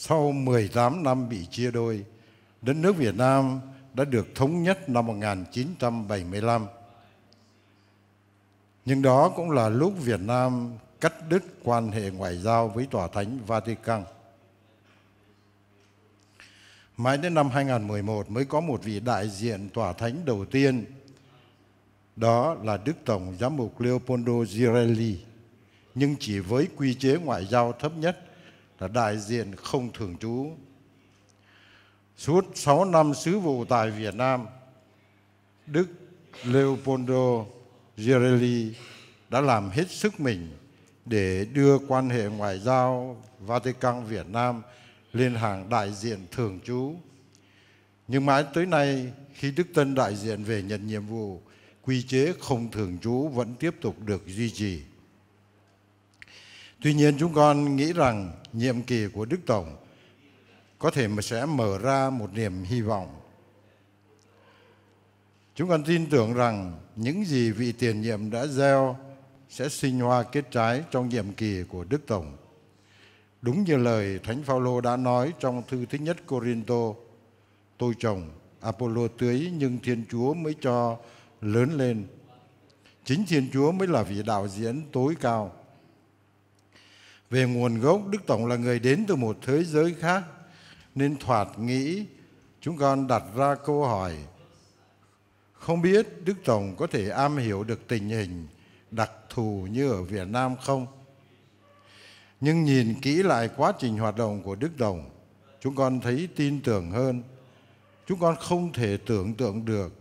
sau 18 năm bị chia đôi, đất nước Việt Nam đã được thống nhất năm 1975. Nhưng đó cũng là lúc Việt Nam cắt đứt quan hệ ngoại giao với Tòa Thánh Vatican. Mãi đến năm 2011 mới có một vị đại diện Tòa Thánh đầu tiên, đó là Đức Tổng Giám mục Leopoldo Girelli, nhưng chỉ với quy chế ngoại giao thấp nhất – là đại diện không thường trú. Suốt 6 năm sứ vụ tại Việt Nam, Đức Leopoldo Girelli đã làm hết sức mình để đưa quan hệ ngoại giao Vatican Việt Nam lên hàng đại diện thường trú. Nhưng mãi tới nay, khi Đức Tân đại diện về nhận nhiệm vụ, quy chế không thường trú vẫn tiếp tục được duy trì. Tuy nhiên chúng con nghĩ rằng nhiệm kỳ của Đức Tổng có thể mà sẽ mở ra một niềm hy vọng. Chúng con tin tưởng rằng những gì vị tiền nhiệm đã gieo sẽ sinh hoa kết trái trong nhiệm kỳ của Đức Tổng. Đúng như lời Thánh Phaolô đã nói trong thư thứ nhất Corinto, tôi trồng, Apollo tưới nhưng Thiên Chúa mới cho lớn lên. Chính Thiên Chúa mới là vị đạo diễn tối cao. Về nguồn gốc, Đức Tổng là người đến từ một thế giới khác, nên thoạt nghĩ chúng con đặt ra câu hỏi không biết Đức Tổng có thể am hiểu được tình hình đặc thù như ở Việt Nam không? Nhưng nhìn kỹ lại quá trình hoạt động của Đức Tổng, chúng con thấy tin tưởng hơn. Chúng con không thể tưởng tượng được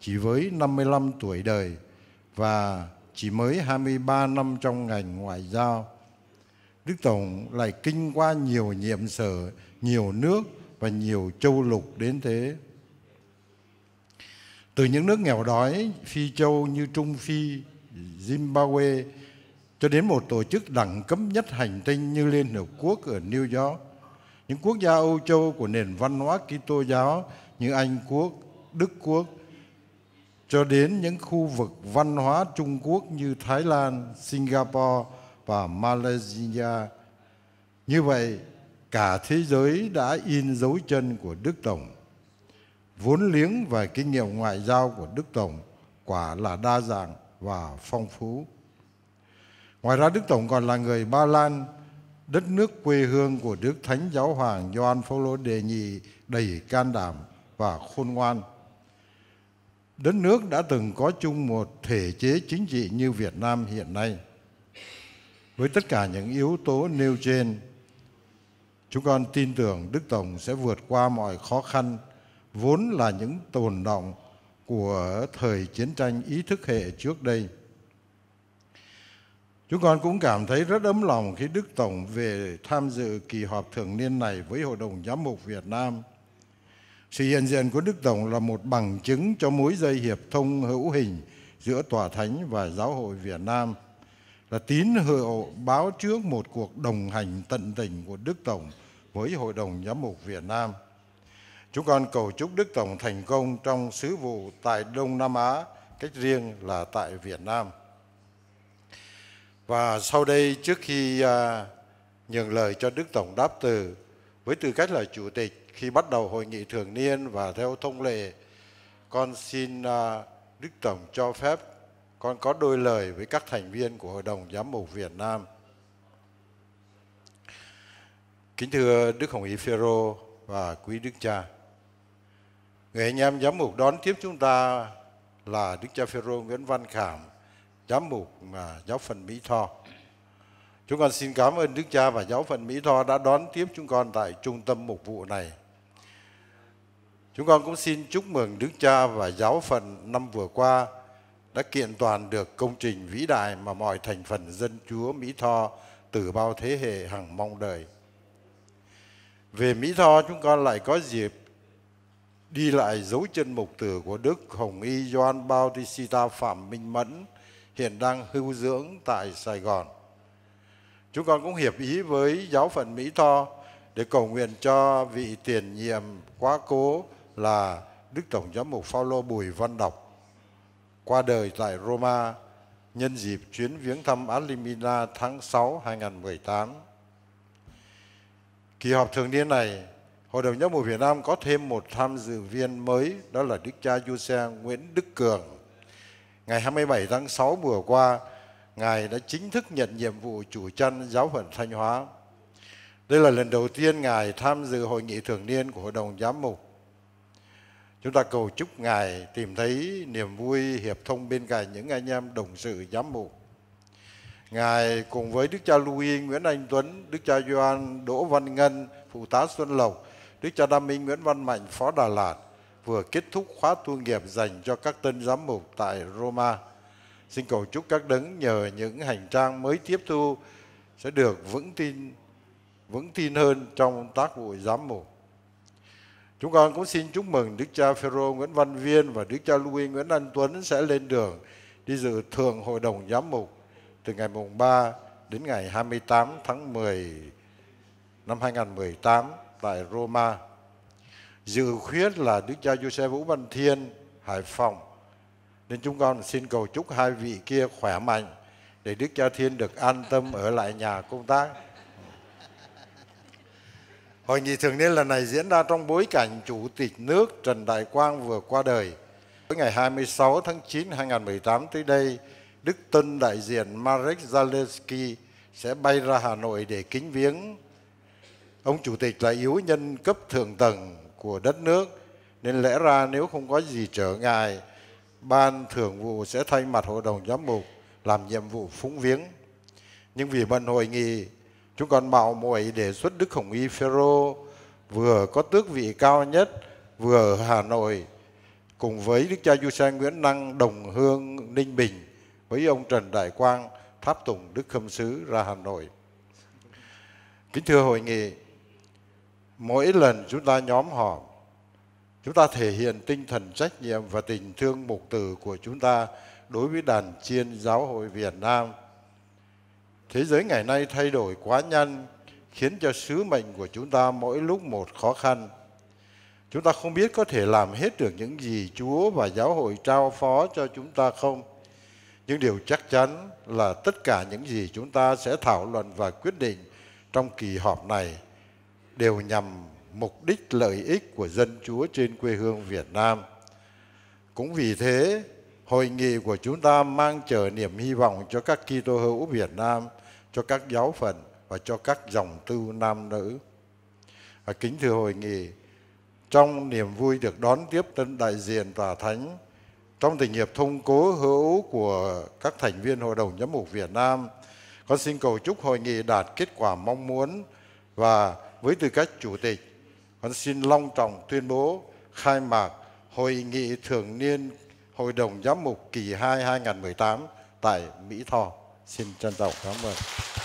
chỉ với 55 tuổi đời và chỉ mới 23 năm trong ngành ngoại giao Đức Tổng lại kinh qua nhiều nhiệm sở, nhiều nước và nhiều châu lục đến thế. Từ những nước nghèo đói, phi châu như Trung Phi, Zimbabwe, cho đến một tổ chức đẳng cấp nhất hành tinh như Liên Hợp Quốc ở New York. Những quốc gia Âu Châu của nền văn hóa Kitô giáo như Anh Quốc, Đức Quốc, cho đến những khu vực văn hóa Trung Quốc như Thái Lan, Singapore, và Malaysia. Như vậy, cả thế giới đã in dấu chân của Đức Tổng. Vốn liếng và kinh nghiệm ngoại giao của Đức Tổng quả là đa dạng và phong phú. Ngoài ra Đức Tổng còn là người Ba Lan, đất nước quê hương của Đức Thánh Giáo Hoàng Gioan Phaolô Đề Nhị đầy can đảm và khôn ngoan. Đất nước đã từng có chung một thể chế chính trị như Việt Nam hiện nay. Với tất cả những yếu tố nêu trên, chúng con tin tưởng Đức Tổng sẽ vượt qua mọi khó khăn vốn là những tồn động của thời chiến tranh ý thức hệ trước đây. Chúng con cũng cảm thấy rất ấm lòng khi Đức Tổng về tham dự kỳ họp thường niên này với Hội đồng Giám mục Việt Nam. Sự hiện diện của Đức Tổng là một bằng chứng cho mối dây hiệp thông hữu hình giữa Tòa Thánh và Giáo hội Việt Nam – là tín hiệu báo trước một cuộc đồng hành tận tình của Đức Tổng với Hội đồng Giám mục Việt Nam. Chúng con cầu chúc Đức Tổng thành công trong sứ vụ tại Đông Nam Á, cách riêng là tại Việt Nam. Và sau đây trước khi à, nhường lời cho Đức Tổng đáp từ, với tư cách là Chủ tịch, khi bắt đầu hội nghị thường niên và theo thông lệ, con xin à, Đức Tổng cho phép con có đôi lời với các thành viên của Hội đồng Giám mục Việt Nam. Kính thưa Đức Hồng Y Phêrô và quý Đức Cha, người anh em giám mục đón tiếp chúng ta là Đức Cha Phêrô Nguyễn Văn Khảm, giám mục mà giáo phận Mỹ Tho. Chúng con xin cảm ơn Đức Cha và giáo phận Mỹ Tho đã đón tiếp chúng con tại trung tâm mục vụ này. Chúng con cũng xin chúc mừng Đức Cha và giáo phận năm vừa qua đã kiện toàn được công trình vĩ đại mà mọi thành phần dân chúa Mỹ Tho từ bao thế hệ hằng mong đợi. Về Mỹ Tho, chúng con lại có dịp đi lại dấu chân mục tử của Đức Hồng Y Doan Bautista Phạm Minh Mẫn, hiện đang hưu dưỡng tại Sài Gòn. Chúng con cũng hiệp ý với giáo phận Mỹ Tho để cầu nguyện cho vị tiền nhiệm quá cố là Đức Tổng giám mục Phaolô Bùi Văn Đọc qua đời tại Roma nhân dịp chuyến viếng thăm Arlimina tháng 6 2018. Kỳ họp thường niên này, Hội đồng Giám mục Việt Nam có thêm một tham dự viên mới, đó là Đức cha Giuse Nguyễn Đức Cường. Ngày 27 tháng 6 vừa qua, Ngài đã chính thức nhận nhiệm vụ chủ chăn giáo phận Thanh Hóa. Đây là lần đầu tiên Ngài tham dự hội nghị thường niên của Hội đồng Giám mục Chúng ta cầu chúc Ngài tìm thấy niềm vui hiệp thông bên cạnh những anh em đồng sự giám mục. Ngài cùng với Đức cha Louis Nguyễn Anh Tuấn, Đức cha Doan Đỗ Văn Ngân, Phụ tá Xuân Lộc, Đức cha Đam Minh Nguyễn Văn Mạnh, Phó Đà Lạt vừa kết thúc khóa tu nghiệp dành cho các tân giám mục tại Roma. Xin cầu chúc các đấng nhờ những hành trang mới tiếp thu sẽ được vững tin vững tin hơn trong tác vụ giám mục. Chúng con cũng xin chúc mừng Đức cha Phêrô Nguyễn Văn Viên và Đức cha Louis Nguyễn Anh Tuấn sẽ lên đường đi dự thường hội đồng giám mục từ ngày mùng 3 đến ngày 28 tháng 10 năm 2018 tại Roma. Dự khuyết là Đức cha Giuse Vũ Văn Thiên, Hải Phòng. Nên chúng con xin cầu chúc hai vị kia khỏe mạnh để Đức cha Thiên được an tâm ở lại nhà công tác. Hội nghị thường niên lần này diễn ra trong bối cảnh Chủ tịch nước Trần Đại Quang vừa qua đời. Tới ngày 26 tháng 9 năm 2018 tới đây, Đức Tân đại diện Marek Zaleski sẽ bay ra Hà Nội để kính viếng. Ông Chủ tịch là yếu nhân cấp thượng tầng của đất nước, nên lẽ ra nếu không có gì trở ngại, Ban Thường vụ sẽ thay mặt Hội đồng Giám mục làm nhiệm vụ phúng viếng. Nhưng vì bận hội nghị Chúng còn mạo muội đề xuất Đức Khổng Y Phêrô vừa có tước vị cao nhất, vừa ở Hà Nội cùng với Đức cha Du Sa Nguyễn Năng đồng hương Ninh Bình với ông Trần Đại Quang tháp tùng Đức Khâm Sứ ra Hà Nội. Kính thưa hội nghị, mỗi lần chúng ta nhóm họp, chúng ta thể hiện tinh thần trách nhiệm và tình thương mục tử của chúng ta đối với đàn chiên giáo hội Việt Nam – Thế giới ngày nay thay đổi quá nhanh khiến cho sứ mệnh của chúng ta mỗi lúc một khó khăn. Chúng ta không biết có thể làm hết được những gì Chúa và giáo hội trao phó cho chúng ta không. Nhưng điều chắc chắn là tất cả những gì chúng ta sẽ thảo luận và quyết định trong kỳ họp này đều nhằm mục đích lợi ích của dân Chúa trên quê hương Việt Nam. Cũng vì thế, Hội nghị của chúng ta mang chờ niềm hy vọng cho các Kitô hữu Việt Nam, cho các giáo phận và cho các dòng tư nam nữ. Và kính thưa hội nghị, trong niềm vui được đón tiếp tân đại diện tòa thánh, trong tình hiệp thông cố hữu của các thành viên Hội đồng Giám mục Việt Nam, con xin cầu chúc hội nghị đạt kết quả mong muốn và với tư cách chủ tịch, con xin long trọng tuyên bố khai mạc hội nghị thường niên Hội đồng Giám mục kỳ 2 2018 tại Mỹ Tho. Xin trân trọng cảm ơn.